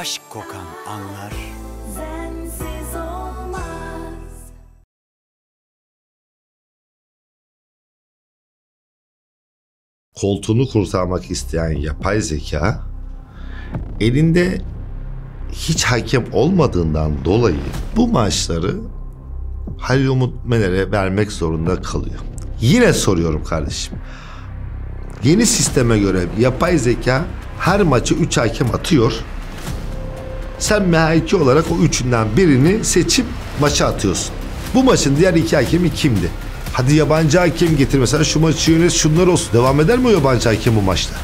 aşk kokan anlar Sensiz olmaz Koltuğunu kurtarmak isteyen yapay zeka elinde hiç hakem olmadığından dolayı bu maçları Halil Umut Meler'e vermek zorunda kalıyor. Yine soruyorum kardeşim. Yeni sisteme göre yapay zeka her maçı 3 hakem atıyor. Sen MH2 olarak o üçünden birini seçip maça atıyorsun. Bu maçın diğer iki hakemi kimdi? Hadi yabancı hakem getir mesela şu maçı yönet şunlar olsun. Devam eder mi o yabancı hakem bu maçta?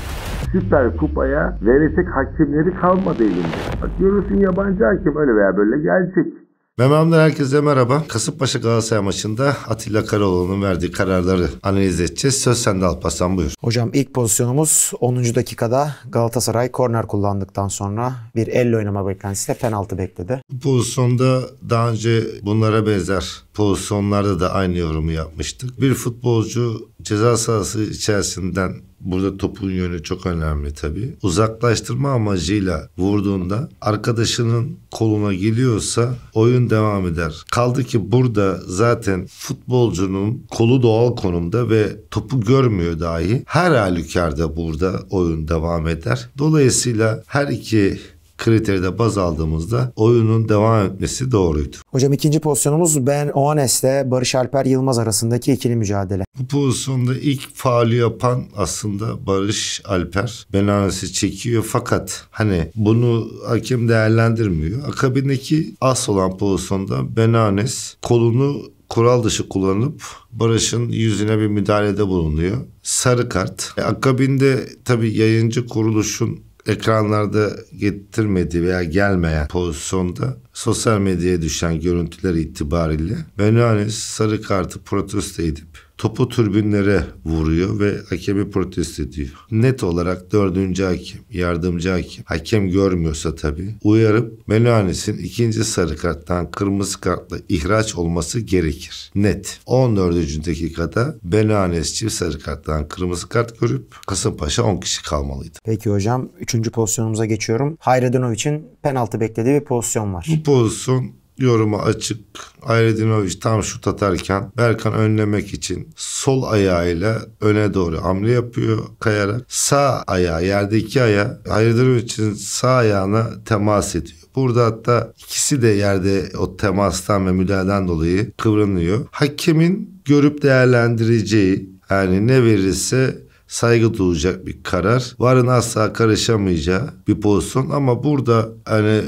Süper Kupa'ya verecek hakemleri kalmadı elinde. Bak görürsün yabancı hakem öyle veya böyle gelecek. Mememden herkese merhaba. Kasımpaşa Galatasaray maçında Atilla Karaoğlu'nun verdiği kararları analiz edeceğiz. Söz sende Alparslan buyur. Hocam ilk pozisyonumuz 10. dakikada Galatasaray korner kullandıktan sonra bir el oynama beklentisiyle penaltı bekledi. Bu pozisyonda daha önce bunlara benzer pozisyonlarda da aynı yorumu yapmıştık. Bir futbolcu ceza sahası içerisinden Burada topun yönü çok önemli tabii. Uzaklaştırma amacıyla vurduğunda arkadaşının koluna geliyorsa oyun devam eder. Kaldı ki burada zaten futbolcunun kolu doğal konumda ve topu görmüyor dahi. Her halükarda burada oyun devam eder. Dolayısıyla her iki kriteri de baz aldığımızda oyunun devam etmesi doğruydu. Hocam ikinci pozisyonumuz Ben Oanes'le Barış Alper Yılmaz arasındaki ikili mücadele. Bu pozisyonda ilk faali yapan aslında Barış Alper. Ben Oanes'i çekiyor fakat hani bunu hakem değerlendirmiyor. Akabindeki as olan pozisyonda Ben Oanes kolunu kural dışı kullanıp Barış'ın yüzüne bir müdahalede bulunuyor. Sarı kart. E, akabinde tabii yayıncı kuruluşun ekranlarda getirmedi veya gelmeyen pozisyonda sosyal medyaya düşen görüntüler itibariyle Benanes sarı kartı protesto edip topu türbünlere vuruyor ve hakemi protesto ediyor. Net olarak dördüncü hakem, yardımcı hakem, hakem görmüyorsa tabii uyarıp Melanes'in ikinci sarı karttan kırmızı kartla ihraç olması gerekir. Net. 14. dakikada Melanes çift sarı karttan kırmızı kart görüp Kasımpaşa 10 kişi kalmalıydı. Peki hocam 3. pozisyonumuza geçiyorum. Hayredinov için penaltı beklediği bir pozisyon var. Bu pozisyon yoruma açık. Ayredinovic tam şut atarken Berkan önlemek için sol ayağıyla öne doğru hamle yapıyor kayarak. Sağ ayağı yerdeki ayağı Ayredinovic'in sağ ayağına temas ediyor. Burada hatta ikisi de yerde o temastan ve müdahaleden dolayı kıvranıyor. Hakemin görüp değerlendireceği yani ne verirse saygı duyacak bir karar. Varın asla karışamayacağı bir pozisyon ama burada hani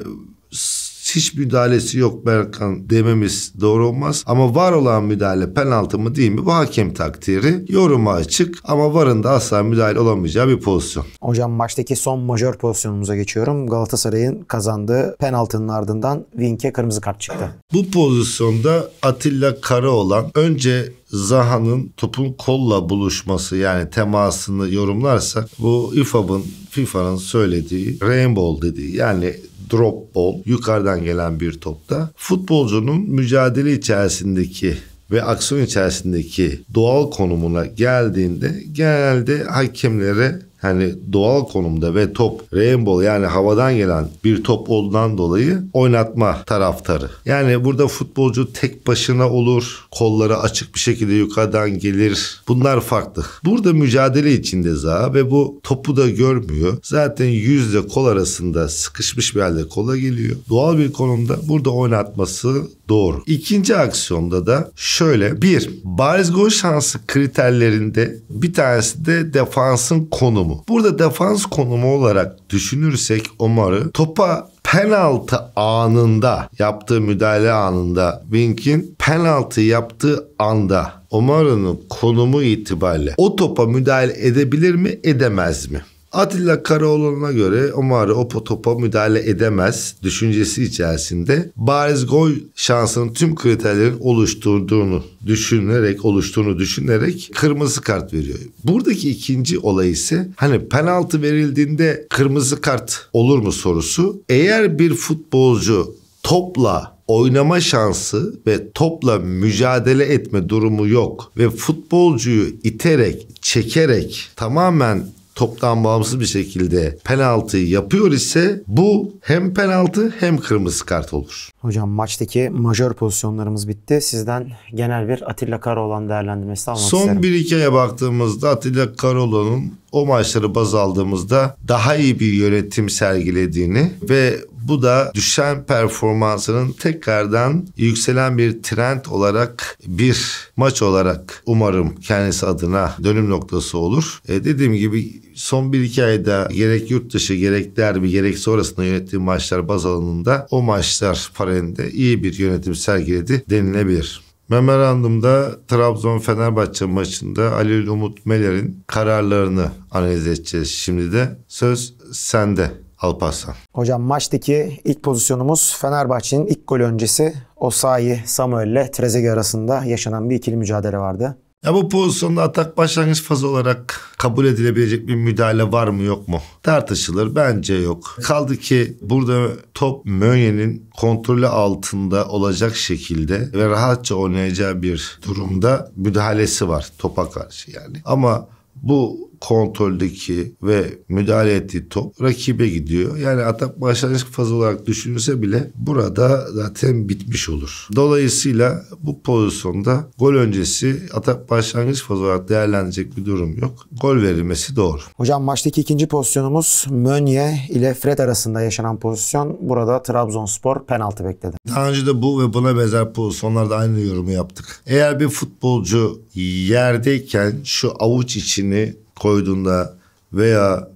hiç müdahalesi yok Berkan dememiz doğru olmaz. Ama var olan müdahale penaltı mı değil mi bu hakem takdiri. Yoruma açık ama varın da asla müdahale olamayacağı bir pozisyon. Hocam maçtaki son majör pozisyonumuza geçiyorum. Galatasaray'ın kazandığı penaltının ardından Wink'e kırmızı kart çıktı. Bu pozisyonda Atilla Kara olan önce Zaha'nın topun kolla buluşması yani temasını yorumlarsak bu İFAB'ın FIFA'nın söylediği rainbow dediği yani drop ball yukarıdan gelen bir topta futbolcunun mücadele içerisindeki ve aksiyon içerisindeki doğal konumuna geldiğinde genelde hakemlere yani doğal konumda ve top rainbow yani havadan gelen bir top olduğundan dolayı oynatma taraftarı. Yani burada futbolcu tek başına olur, kolları açık bir şekilde yukarıdan gelir. Bunlar farklı. Burada mücadele içinde za ve bu topu da görmüyor. Zaten yüzle kol arasında sıkışmış bir halde kola geliyor. Doğal bir konumda burada oynatması Doğru. İkinci aksiyonda da şöyle bir bariz gol şansı kriterlerinde bir tanesi de defansın konumu. Burada defans konumu olarak düşünürsek Omar'ı topa penaltı anında yaptığı müdahale anında Wink'in penaltı yaptığı anda Omar'ın konumu itibariyle o topa müdahale edebilir mi edemez mi? Atilla Karaoğlan'a göre Omari Opo topa müdahale edemez düşüncesi içerisinde bariz gol şansının tüm kriterlerin oluşturduğunu düşünerek oluşturduğunu düşünerek kırmızı kart veriyor. Buradaki ikinci olay ise hani penaltı verildiğinde kırmızı kart olur mu sorusu. Eğer bir futbolcu topla oynama şansı ve topla mücadele etme durumu yok ve futbolcuyu iterek, çekerek tamamen toptan bağımsız bir şekilde penaltıyı yapıyor ise bu hem penaltı hem kırmızı kart olur. Hocam maçtaki majör pozisyonlarımız bitti. Sizden genel bir Atilla Karoğlan değerlendirmesi almak Son isterim. bir iki aya baktığımızda Atilla Karoğlan'ın o maçları baz aldığımızda daha iyi bir yönetim sergilediğini ve bu da düşen performansının tekrardan yükselen bir trend olarak bir maç olarak umarım kendisi adına dönüm noktası olur. E dediğim gibi son 1-2 ayda gerek yurt dışı gerek derbi gerek sonrasında yönettiği maçlar baz alanında o maçlar paralelinde iyi bir yönetim sergiledi denilebilir. Memorandumda Trabzon-Fenerbahçe maçında Ali Umut Meler'in kararlarını analiz edeceğiz şimdi de. Söz sende. Alparslan. Hocam maçtaki ilk pozisyonumuz Fenerbahçe'nin ilk gol öncesi Osayi Samuel ile Trezeguet arasında yaşanan bir ikili mücadele vardı. Ya bu pozisyonda atak başlangıç fazı olarak kabul edilebilecek bir müdahale var mı yok mu? Tartışılır. Bence yok. Kaldı ki burada top Mönye'nin kontrolü altında olacak şekilde ve rahatça oynayacağı bir durumda müdahalesi var topa karşı yani. Ama bu kontroldeki ve müdahale ettiği top rakibe gidiyor. Yani atak başlangıç fazı olarak düşünülse bile burada zaten bitmiş olur. Dolayısıyla bu pozisyonda gol öncesi atak başlangıç fazı olarak değerlenecek bir durum yok. Gol verilmesi doğru. Hocam maçtaki ikinci pozisyonumuz Mönye ile Fred arasında yaşanan pozisyon. Burada Trabzonspor penaltı bekledi. Daha önce de bu ve buna benzer pozisyonlarda aynı yorumu yaptık. Eğer bir futbolcu yerdeyken şu avuç içini koyduğunda veya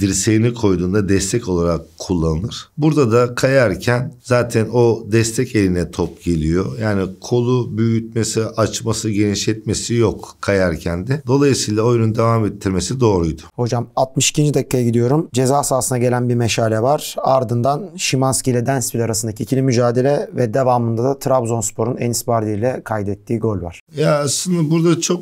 dirseğini koyduğunda destek olarak kullanılır. Burada da kayarken zaten o destek eline top geliyor. Yani kolu büyütmesi, açması, genişletmesi yok kayarken de. Dolayısıyla oyunun devam ettirmesi doğruydu. Hocam 62. dakikaya gidiyorum. Ceza sahasına gelen bir meşale var. Ardından Şimanski ile Densville arasındaki ikili mücadele ve devamında da Trabzonspor'un Enis Bardi ile kaydettiği gol var. Ya aslında burada çok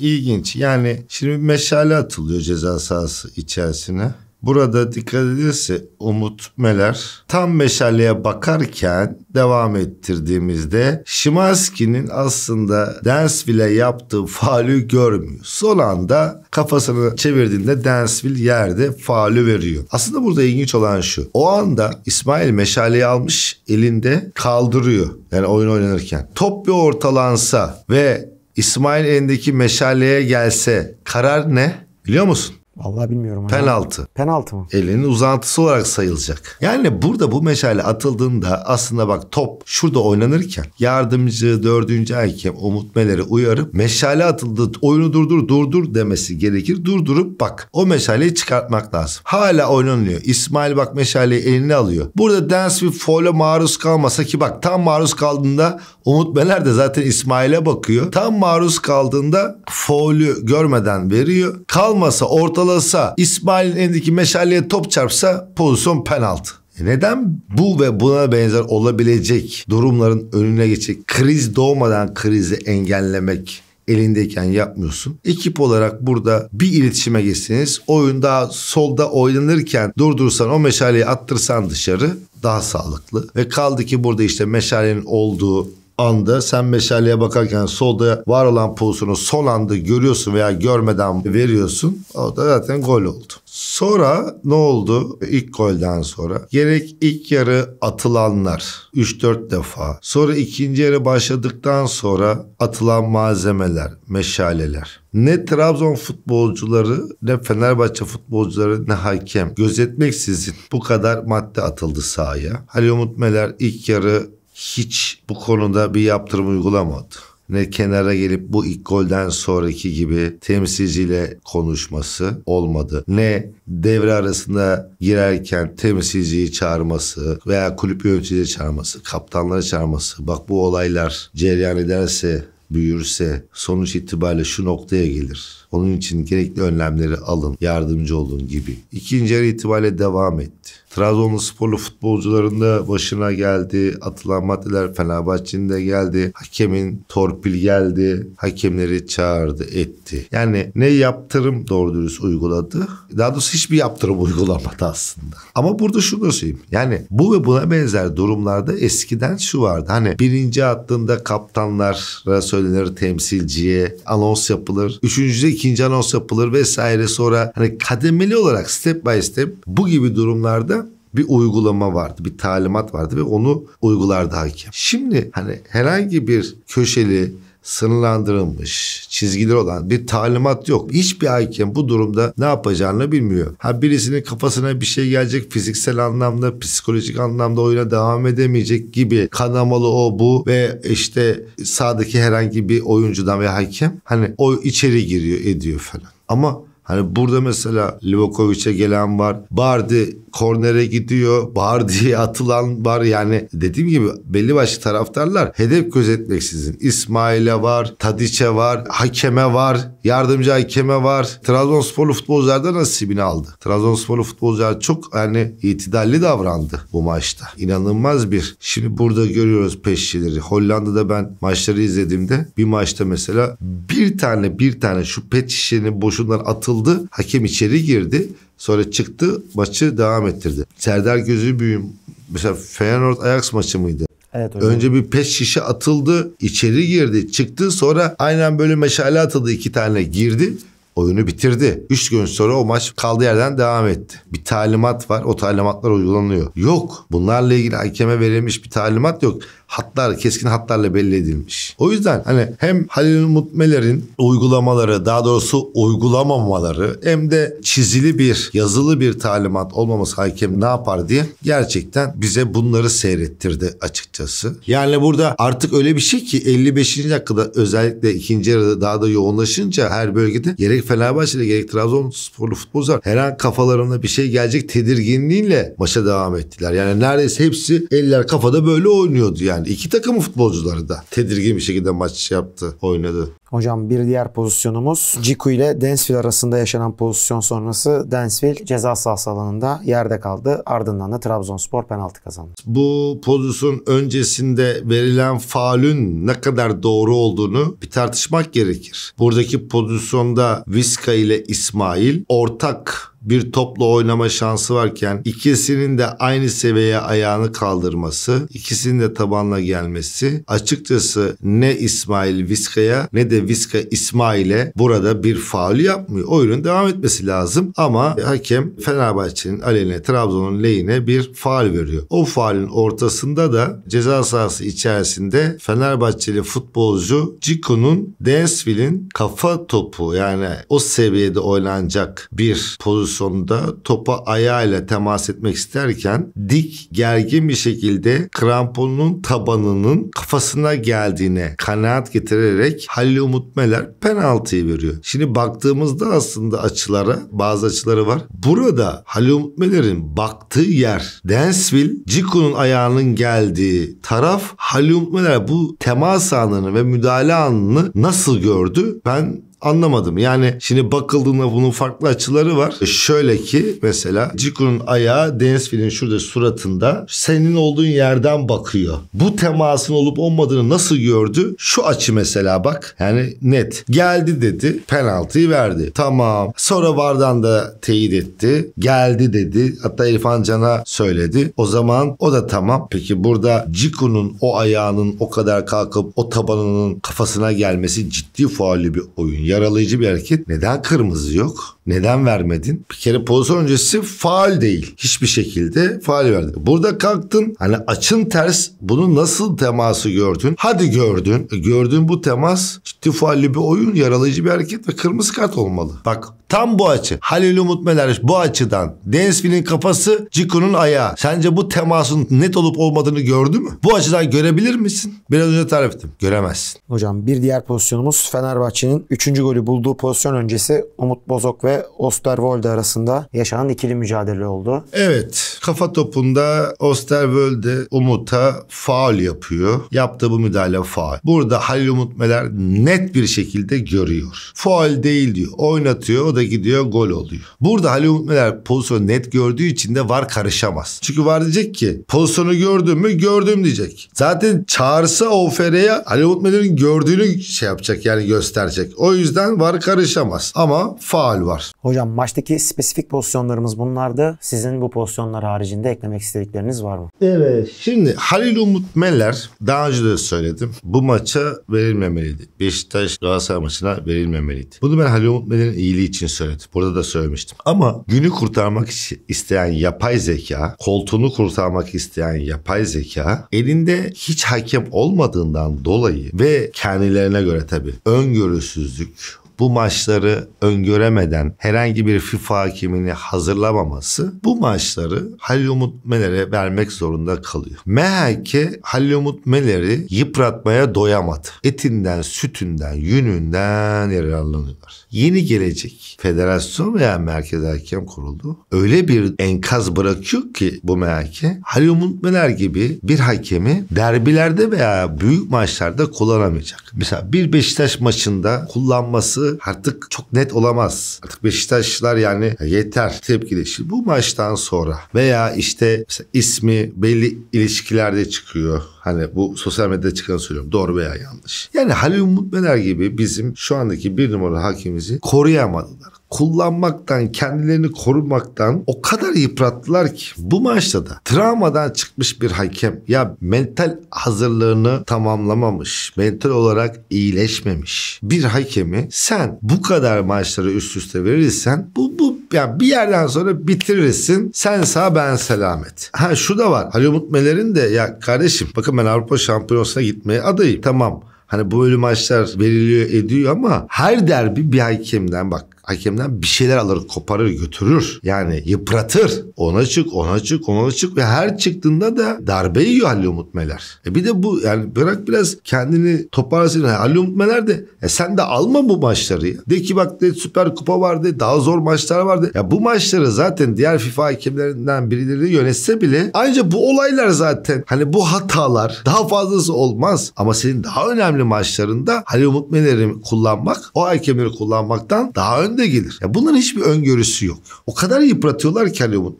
ilginç. Yani şimdi meşale atılıyor ceza sahasına esası içerisine. Burada dikkat edilirse Umut Meler tam meşaleye bakarken devam ettirdiğimizde Şimanski'nin aslında Densville'e yaptığı faalü görmüyor. Son anda kafasını çevirdiğinde Densville yerde faalü veriyor. Aslında burada ilginç olan şu. O anda İsmail meşaleyi almış elinde kaldırıyor. Yani oyun oynanırken. Top bir ortalansa ve İsmail elindeki meşaleye gelse karar ne? Biliyor musun? Vallahi bilmiyorum. Hocam. Hani. Penaltı. Penaltı mı? Elinin uzantısı olarak sayılacak. Yani burada bu meşale atıldığında aslında bak top şurada oynanırken yardımcı dördüncü hakem Umut Meler'i uyarıp meşale atıldı oyunu durdur durdur demesi gerekir. Durdurup bak o meşaleyi çıkartmak lazım. Hala oynanıyor. İsmail bak meşaleyi eline alıyor. Burada dance bir foul'e maruz kalmasa ki bak tam maruz kaldığında Umut Meler de zaten İsmail'e bakıyor. Tam maruz kaldığında faulü görmeden veriyor. Kalmasa ortalasa İsmail'in elindeki meşaleye top çarpsa pozisyon penaltı. E neden bu ve buna benzer olabilecek durumların önüne geçecek kriz doğmadan krizi engellemek elindeyken yapmıyorsun. Ekip olarak burada bir iletişime geçseniz oyun daha solda oynanırken durdursan o meşaleyi attırsan dışarı daha sağlıklı. Ve kaldı ki burada işte meşalenin olduğu anda sen meşaleye bakarken solda var olan pozisyonu sol anda görüyorsun veya görmeden veriyorsun. O da zaten gol oldu. Sonra ne oldu? ilk golden sonra gerek ilk yarı atılanlar 3-4 defa. Sonra ikinci yarı başladıktan sonra atılan malzemeler, meşaleler. Ne Trabzon futbolcuları ne Fenerbahçe futbolcuları ne hakem gözetmeksizin bu kadar madde atıldı sahaya. Halil Umut Meler ilk yarı hiç bu konuda bir yaptırım uygulamadı ne kenara gelip bu ilk golden sonraki gibi temsilciyle konuşması olmadı. Ne devre arasında girerken temsilciyi çağırması veya kulüp yöneticisi çağırması, kaptanları çağırması. Bak bu olaylar cereyan ederse büyürse sonuç itibariyle şu noktaya gelir. Onun için gerekli önlemleri alın, yardımcı olun gibi. İkinci yarı itibariyle devam etti. Trabzonsporlu futbolcularında başına geldi. Atılan maddeler Fenerbahçe'nin de geldi. Hakemin torpil geldi. Hakemleri çağırdı etti. Yani ne yaptırım doğru dürüst uyguladı. Daha doğrusu hiçbir yaptırım uygulamadı aslında. Ama burada şunu söyleyeyim. Yani bu ve buna benzer durumlarda eskiden şu vardı. Hani birinci attığında kaptanlara söylenir temsilciye anons yapılır. Üçüncüde ikinci anons yapılır vesaire sonra hani kademeli olarak step by step bu gibi durumlarda bir uygulama vardı, bir talimat vardı ve onu uygulardı hakem. Şimdi hani herhangi bir köşeli sınırlandırılmış çizgiler olan bir talimat yok. Hiçbir hakem bu durumda ne yapacağını bilmiyor. Ha birisinin kafasına bir şey gelecek fiziksel anlamda, psikolojik anlamda oyuna devam edemeyecek gibi kanamalı o bu ve işte sağdaki herhangi bir oyuncudan veya hakem hani o içeri giriyor ediyor falan. Ama Hani burada mesela Livakovic'e gelen var. Bardi kornere gidiyor. Bar diye atılan var yani dediğim gibi belli başlı taraftarlar hedef gözetmeksizin. İsmail'e var, Tadiç'e var, hakeme var, yardımcı hakeme var. Trabzonsporlu futbolculardan nasibini aldı. Trabzonsporlu futbolcular çok yani itidalli davrandı bu maçta. İnanılmaz bir. Şimdi burada görüyoruz peşçileri. Hollanda'da ben maçları izlediğimde bir maçta mesela bir tane bir tane şu pet şişenin boşundan atıldı. Hakem içeri girdi. Sonra çıktı maçı devam ettirdi. Serdar Gözü büyüm. Mesela Feyenoord Ajax maçı mıydı? Evet, öyle. Önce bir pet şişe atıldı, içeri girdi, çıktı. Sonra aynen böyle meşale atıldı iki tane girdi. Oyunu bitirdi. Üç gün sonra o maç kaldığı yerden devam etti. Bir talimat var. O talimatlar uygulanıyor. Yok. Bunlarla ilgili hakeme verilmiş bir talimat yok hatlar keskin hatlarla belli edilmiş. O yüzden hani hem Halil Umut Meler'in uygulamaları daha doğrusu uygulamamaları hem de çizili bir yazılı bir talimat olmaması hakem ne yapar diye gerçekten bize bunları seyrettirdi açıkçası. Yani burada artık öyle bir şey ki 55. dakikada özellikle ikinci yarıda daha da yoğunlaşınca her bölgede gerek Fenerbahçe ile gerek Trabzonsporlu futbolcular her an kafalarında bir şey gelecek tedirginliğiyle maça devam ettiler. Yani neredeyse hepsi eller kafada böyle oynuyordu yani yani. iki takımın futbolcuları da tedirgin bir şekilde maç şey yaptı, oynadı. Hocam bir diğer pozisyonumuz Ciku ile Densville arasında yaşanan pozisyon sonrası Densville ceza sahası alanında yerde kaldı. Ardından da Trabzonspor penaltı kazandı. Bu pozisyon öncesinde verilen faulün ne kadar doğru olduğunu bir tartışmak gerekir. Buradaki pozisyonda Viska ile İsmail ortak bir topla oynama şansı varken ikisinin de aynı seviyeye ayağını kaldırması, ikisinin de tabanla gelmesi açıkçası ne İsmail Viska'ya ne de Viska İsmail'e burada bir faul yapmıyor. Oyunun devam etmesi lazım ama hakem Fenerbahçe'nin aleyhine Trabzon'un lehine bir faul veriyor. O faulün ortasında da ceza sahası içerisinde Fenerbahçeli futbolcu Ciku'nun Dansville'in kafa topu yani o seviyede oynanacak bir pozisyon pozisyonunda topa ayağıyla temas etmek isterken dik gergin bir şekilde kramponun tabanının kafasına geldiğine kanaat getirerek Halil Umut Meler penaltıyı veriyor. Şimdi baktığımızda aslında açılara bazı açıları var. Burada Halil Umut Meler'in baktığı yer Densville, Ciku'nun ayağının geldiği taraf Halil Umut Meler bu temas anını ve müdahale anını nasıl gördü? Ben anlamadım. Yani şimdi bakıldığında bunun farklı açıları var. E, şöyle ki mesela Ciku'nun ayağı Densfield'in şurada suratında senin olduğun yerden bakıyor. Bu temasın olup olmadığını nasıl gördü? Şu açı mesela bak. Yani net. Geldi dedi. Penaltıyı verdi. Tamam. Sonra vardan da teyit etti. Geldi dedi. Hatta İrfan Can'a söyledi. O zaman o da tamam. Peki burada Ciku'nun o ayağının o kadar kalkıp o tabanının kafasına gelmesi ciddi faalli bir oyun yaralayıcı bir hareket. Neden kırmızı yok? Neden vermedin? Bir kere pozisyon öncesi faal değil. Hiçbir şekilde faal verdi. Burada kalktın hani açın ters bunu nasıl teması gördün? Hadi gördün. E, gördüğün bu temas ciddi faalli bir oyun, yaralayıcı bir hareket ve kırmızı kart olmalı. Bak tam bu açı. Halil Umut Meler bu açıdan. Densville'in kafası, Ciku'nun ayağı. Sence bu temasın net olup olmadığını gördü mü? Bu açıdan görebilir misin? Biraz önce tarif ettim. Göremezsin. Hocam bir diğer pozisyonumuz Fenerbahçe'nin 3. golü bulduğu pozisyon öncesi Umut Bozok ve ile Osterwolde arasında yaşanan ikili mücadele oldu. Evet. Kafa topunda Osterwolde Umut'a faal yapıyor. Yaptığı bu müdahale faal. Burada Halil Umut Meler net bir şekilde görüyor. Faal değil diyor. Oynatıyor. O da gidiyor gol oluyor. Burada Halil Umut Meler pozisyonu net gördüğü için de var karışamaz. Çünkü var diyecek ki pozisyonu gördün mü? Gördüm diyecek. Zaten çağırsa OFR'ye Ali Umut Meler'in gördüğünü şey yapacak yani gösterecek. O yüzden var karışamaz. Ama faal var var. Hocam maçtaki spesifik pozisyonlarımız bunlardı. Sizin bu pozisyonlar haricinde eklemek istedikleriniz var mı? Evet. Şimdi Halil Umut Meller daha önce de söyledim. Bu maça verilmemeliydi. Beşiktaş Galatasaray maçına verilmemeliydi. Bunu ben Halil Umut Meller'in iyiliği için söyledim. Burada da söylemiştim. Ama günü kurtarmak isteyen yapay zeka, koltuğunu kurtarmak isteyen yapay zeka elinde hiç hakem olmadığından dolayı ve kendilerine göre tabii öngörüsüzlük, bu maçları öngöremeden herhangi bir FIFA hakimini hazırlamaması bu maçları Halil Umut Meler'e vermek zorunda kalıyor. MHK Halil Umut Meler'i yıpratmaya doyamadı. Etinden, sütünden, yününden yararlanıyorlar. Yeni gelecek federasyon veya merkez hakem kuruldu. Öyle bir enkaz bırakıyor ki bu MHK Halil Umut Meler gibi bir hakemi derbilerde veya büyük maçlarda kullanamayacak. Mesela bir Beşiktaş maçında kullanması artık çok net olamaz. Artık Beşiktaşlar yani yeter tepkili tepkileşir. Bu maçtan sonra veya işte ismi belli ilişkilerde çıkıyor Hani bu sosyal medyada çıkan söylüyorum. Doğru veya yanlış. Yani Halil Umut Meler gibi bizim şu andaki bir numaralı hakimizi koruyamadılar kullanmaktan, kendilerini korumaktan o kadar yıprattılar ki bu maçta da travmadan çıkmış bir hakem ya mental hazırlığını tamamlamamış, mental olarak iyileşmemiş bir hakemi sen bu kadar maçları üst üste verirsen bu bu yani bir yerden sonra bitirirsin. Sen sağ ben selamet. Ha şu da var. Halil Umut Meler'in de ya kardeşim bakın takım ben Avrupa Şampiyonası'na gitmeye adayım. Tamam. Hani bu ölü maçlar veriliyor ediyor ama her derbi bir hakemden bak hakemden bir şeyler alır, koparır, götürür. Yani yıpratır. Ona çık, ona çık, ona çık ve her çıktığında da darbe yiyor Halil Umut Meler. E bir de bu yani bırak biraz kendini toparlasın. Yani Halil Umut Meler de e sen de alma bu maçları ya. De ki bak de Süper Kupa vardı, daha zor maçlar vardı. Ya bu maçları zaten diğer FIFA hakemlerinden birileri yönetse bile ancak bu olaylar zaten hani bu hatalar daha fazlası olmaz. Ama senin daha önemli maçlarında Halil Umut Meler'i kullanmak o hakemleri kullanmaktan daha önde de gelir. Ya bunların hiçbir öngörüsü yok. O kadar yıpratıyorlar ki Ali Umut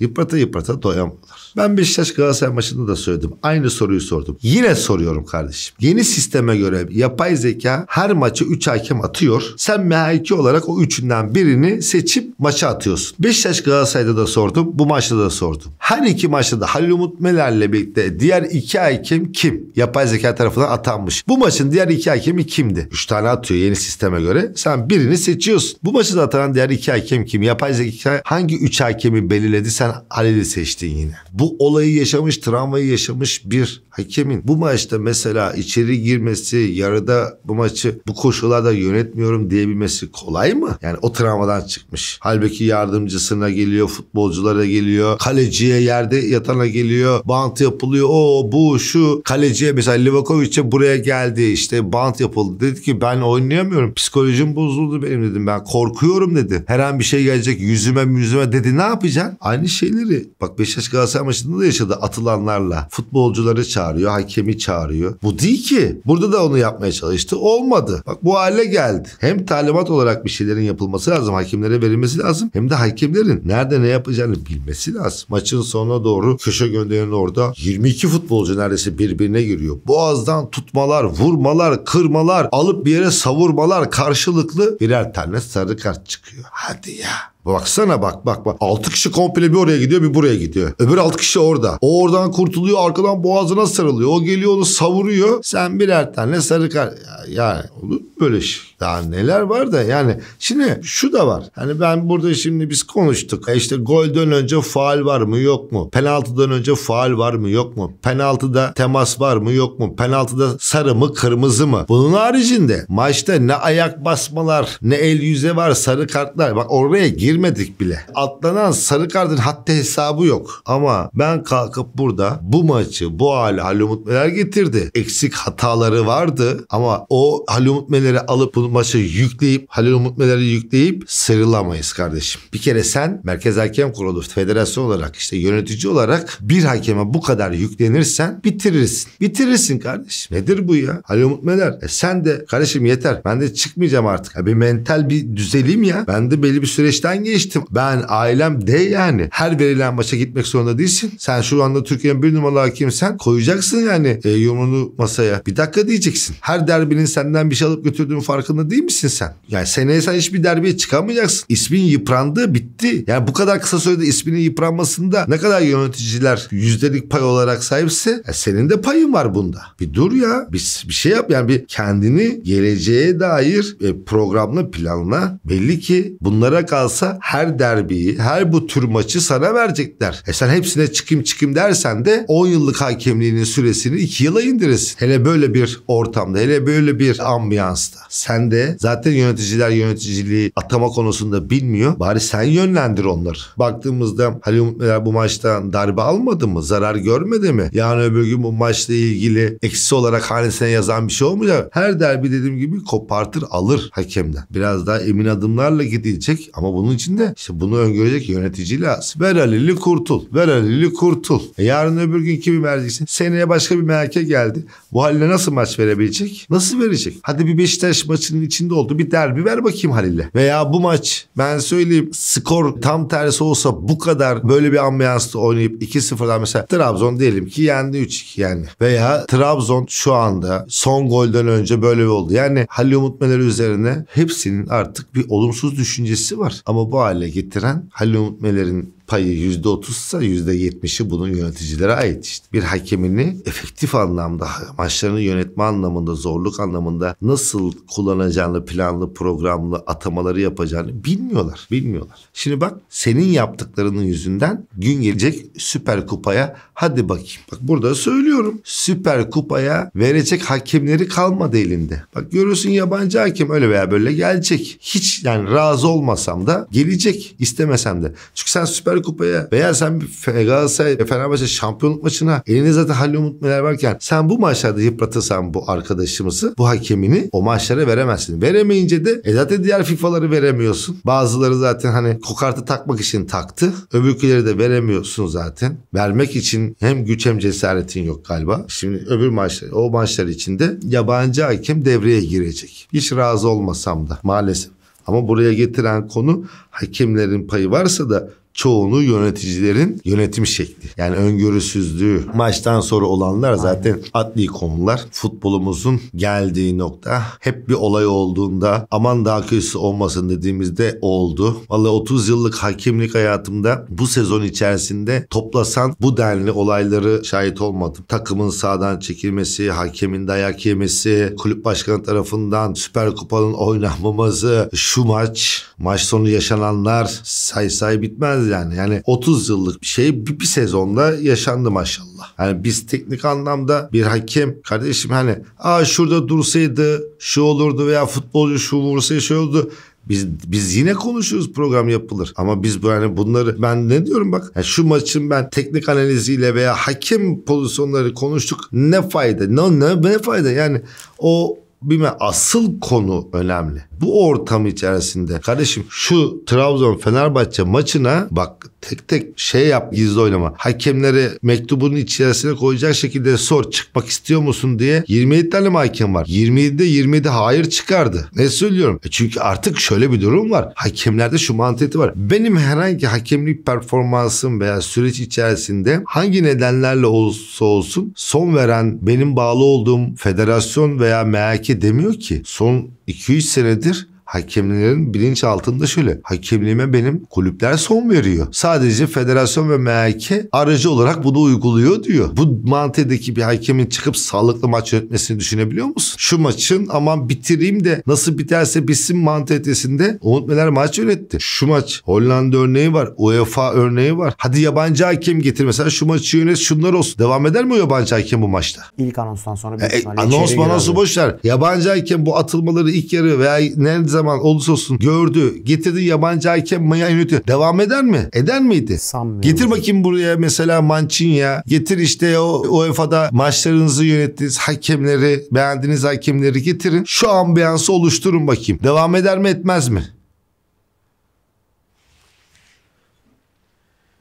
Yıprata yıprata doyamıyorlar. Ben Beşiktaş Galatasaray maçında da söyledim. Aynı soruyu sordum. Yine soruyorum kardeşim. Yeni sisteme göre yapay zeka her maçı 3 hakem atıyor. Sen MHK olarak o üçünden birini seçip maça atıyorsun. Beşiktaş Galatasaray'da da sordum. Bu maçta da sordum. Her iki maçta da Halil Umut Meler'le birlikte diğer iki hakem kim? Yapay zeka tarafından atanmış. Bu maçın diğer iki hakemi kimdi? 3 tane atıyor yeni sisteme göre. Sen birini seçiyorsun. Bu maçı da atanan diğer iki hakem kim? Yapay zeka hangi üç hakemi belirledi sen Halil'i seçtin yine bu olayı yaşamış, travmayı yaşamış bir hakemin bu maçta mesela içeri girmesi, yarıda bu maçı bu koşullarda yönetmiyorum diyebilmesi kolay mı? Yani o travmadan çıkmış. Halbuki yardımcısına geliyor, futbolculara geliyor, kaleciye yerde yatana geliyor, bant yapılıyor. O bu şu kaleciye mesela Livakovic'e buraya geldi işte bant yapıldı. Dedi ki ben oynayamıyorum. Psikolojim bozuldu benim dedim. Ben korkuyorum dedi. Her an bir şey gelecek yüzüme yüzüme dedi. Ne yapacaksın? Aynı şeyleri. Bak Beşiktaş Galatasaray maçında yaşadı. Atılanlarla futbolcuları çağırıyor, hakemi çağırıyor. Bu değil ki. Burada da onu yapmaya çalıştı. Olmadı. Bak bu hale geldi. Hem talimat olarak bir şeylerin yapılması lazım. Hakemlere verilmesi lazım. Hem de hakemlerin nerede ne yapacağını bilmesi lazım. Maçın sonuna doğru köşe gönderinin orada 22 futbolcu neredeyse birbirine giriyor. Boğazdan tutmalar, vurmalar, kırmalar, alıp bir yere savurmalar karşılıklı birer tane sarı kart çıkıyor. Hadi ya. Baksana bak bak bak. altı kişi komple bir oraya gidiyor bir buraya gidiyor. Öbür altı kişi orada. O oradan kurtuluyor arkadan boğazına sarılıyor. O geliyor onu savuruyor. Sen birer tane sarı kar... Yani olur böyle şey? Daha neler var da yani şimdi şu da var. Hani ben burada şimdi biz konuştuk. E işte golden önce faal var mı yok mu? Penaltıdan önce faal var mı yok mu? Penaltıda temas var mı yok mu? Penaltıda sarı mı kırmızı mı? Bunun haricinde maçta ne ayak basmalar ne el yüze var sarı kartlar. Bak oraya girmedik bile. Atlanan sarı kartın hatta hesabı yok. Ama ben kalkıp burada bu maçı bu hale Halil Umut getirdi. Eksik hataları vardı ama o Halil Umut alıp bunu maçı yükleyip Halil Umut Meler'i yükleyip sıyrılamayız kardeşim. Bir kere sen Merkez Hakem Kurulu federasyon olarak işte yönetici olarak bir hakeme bu kadar yüklenirsen bitirirsin. Bitirirsin kardeşim. Nedir bu ya? Halil Umut Meler e sen de kardeşim yeter ben de çıkmayacağım artık. Ya bir mental bir düzeleyim ya. Ben de belli bir süreçten geçtim. Ben ailem de yani. Her verilen maça gitmek zorunda değilsin. Sen şu anda Türkiye'nin bir numaralı hakimsen koyacaksın yani e, yumruğunu masaya. Bir dakika diyeceksin. Her derbinin senden bir şey alıp götürdüğün farkında farkında değil misin sen? Yani seneye sen hiçbir derbiye çıkamayacaksın. İsmin yıprandı bitti. Yani bu kadar kısa sürede isminin yıpranmasında ne kadar yöneticiler yüzdelik pay olarak sahipse ya e, senin de payın var bunda. Bir dur ya bir, bir şey yap yani bir kendini geleceğe dair e, programla planla. Belli ki bunlara kalsa her derbiyi her bu tür maçı sana verecekler. E sen hepsine çıkayım çıkayım dersen de 10 yıllık hakemliğinin süresini 2 yıla indirirsin. Hele böyle bir ortamda hele böyle bir ambiyansta. Sen de zaten yöneticiler yöneticiliği atama konusunda bilmiyor. Bari sen yönlendir onları. Baktığımızda Halil Umutmeler bu maçtan darbe almadı mı? Zarar görmedi mi? Yani öbür gün bu maçla ilgili eksi olarak hanesine yazan bir şey olmayacak. Her derbi dediğim gibi kopartır alır hakemden. Biraz daha emin adımlarla gidecek. ama bunun için de işte bunu öngörecek yönetici lazım. Ver Halil'i kurtul. Ver Halil'i kurtul. E yarın öbür gün kimi vereceksin? Seneye başka bir merke geldi. Bu haline nasıl maç verebilecek? Nasıl verecek? Hadi bir Beşiktaş maçını Galatasaray'ın içinde olduğu bir derbi ver bakayım Halil'e. Veya bu maç ben söyleyeyim skor tam tersi olsa bu kadar böyle bir ambiyansla oynayıp 2-0'dan mesela Trabzon diyelim ki yendi 3-2 yani. Veya Trabzon şu anda son golden önce böyle bir oldu. Yani Halil Umut Meler üzerine hepsinin artık bir olumsuz düşüncesi var. Ama bu hale getiren Halil Umut Meler'in payı yüzde otuzsa yüzde yetmişi bunun yöneticilere ait işte. Bir hakemini efektif anlamda maçlarını yönetme anlamında zorluk anlamında nasıl kullanacağını planlı programlı atamaları yapacağını bilmiyorlar. Bilmiyorlar. Şimdi bak senin yaptıklarının yüzünden gün gelecek Süper Kupa'ya hadi bakayım. Bak burada söylüyorum. Süper Kupa'ya verecek hakemleri kalmadı elinde. Bak görüyorsun yabancı hakem öyle veya böyle gelecek. Hiç yani razı olmasam da gelecek istemesem de. Çünkü sen Süper Süper Kupa'ya veya sen Galatasaray e, Fenerbahçe şampiyonluk maçına elinde zaten Halil Umut Meler varken sen bu maçlarda yıpratırsan bu arkadaşımızı bu hakemini o maçlara veremezsin. Veremeyince de e zaten diğer FIFA'ları veremiyorsun. Bazıları zaten hani kokartı takmak için taktı. Öbürküleri de veremiyorsun zaten. Vermek için hem güç hem cesaretin yok galiba. Şimdi öbür maçlar o maçlar içinde yabancı hakem devreye girecek. Hiç razı olmasam da maalesef. Ama buraya getiren konu hakemlerin payı varsa da çoğunu yöneticilerin yönetim şekli. Yani öngörüsüzlüğü, maçtan sonra olanlar zaten Aynen. adli konular. Futbolumuzun geldiği nokta hep bir olay olduğunda aman daha kötüsü olmasın dediğimizde oldu. Vallahi 30 yıllık hakimlik hayatımda bu sezon içerisinde toplasan bu denli olayları şahit olmadım. Takımın sağdan çekilmesi, hakemin dayak yemesi, kulüp başkanı tarafından Süper Kupa'nın oynanmaması, şu maç, maç sonu yaşananlar say say bitmez bitmez yani. Yani 30 yıllık bir şey bir, bir sezonda yaşandı maşallah. Yani biz teknik anlamda bir hakem kardeşim hani aa şurada dursaydı şu olurdu veya futbolcu şu vursaydı şey olurdu. Biz, biz yine konuşuyoruz program yapılır. Ama biz yani bunları ben ne diyorum bak. Yani şu maçın ben teknik analiziyle veya hakem pozisyonları konuştuk. Ne fayda? Ne, ne, ne fayda? Yani o bilmem asıl konu önemli bu ortam içerisinde kardeşim şu Trabzon Fenerbahçe maçına bak tek tek şey yap gizli oynama. Hakemlere mektubun içerisine koyacak şekilde sor çıkmak istiyor musun diye 27 tane mi hakem var? 27'de 27 hayır çıkardı. Ne söylüyorum? E çünkü artık şöyle bir durum var. Hakemlerde şu manteti var. Benim herhangi hakemlik performansım veya süreç içerisinde hangi nedenlerle olsa olsun son veren benim bağlı olduğum federasyon veya MHK demiyor ki son 2-3 senedir hakemlerin bilinç altında şöyle. Hakemliğime benim kulüpler son veriyor. Sadece federasyon ve MHK aracı olarak bunu uyguluyor diyor. Bu mantedeki bir hakemin çıkıp sağlıklı maç yönetmesini düşünebiliyor musun? Şu maçın aman bitireyim de nasıl biterse bitsin mantetesinde Umut Meler maç yönetti. Şu maç Hollanda örneği var. UEFA örneği var. Hadi yabancı hakem getir mesela şu maçı yönet şunlar olsun. Devam eder mi yabancı hakem bu maçta? İlk anonstan sonra büyük e, Anons bana boşlar. Yabancı hakem bu atılmaları ilk yarı veya nerede zaman olursa olsun gördü. Getirdi yabancı hakem Miami yönetiyor. Devam eder mi? Eder miydi? Sanmıyorum. Getir bakayım buraya mesela Mancini Getir işte o UEFA'da maçlarınızı yönettiğiniz hakemleri, beğendiğiniz hakemleri getirin. Şu ambiyansı oluşturun bakayım. Devam eder mi etmez mi?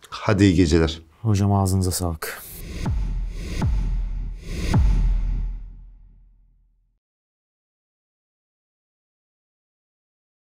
Hadi iyi geceler. Hocam ağzınıza sağlık.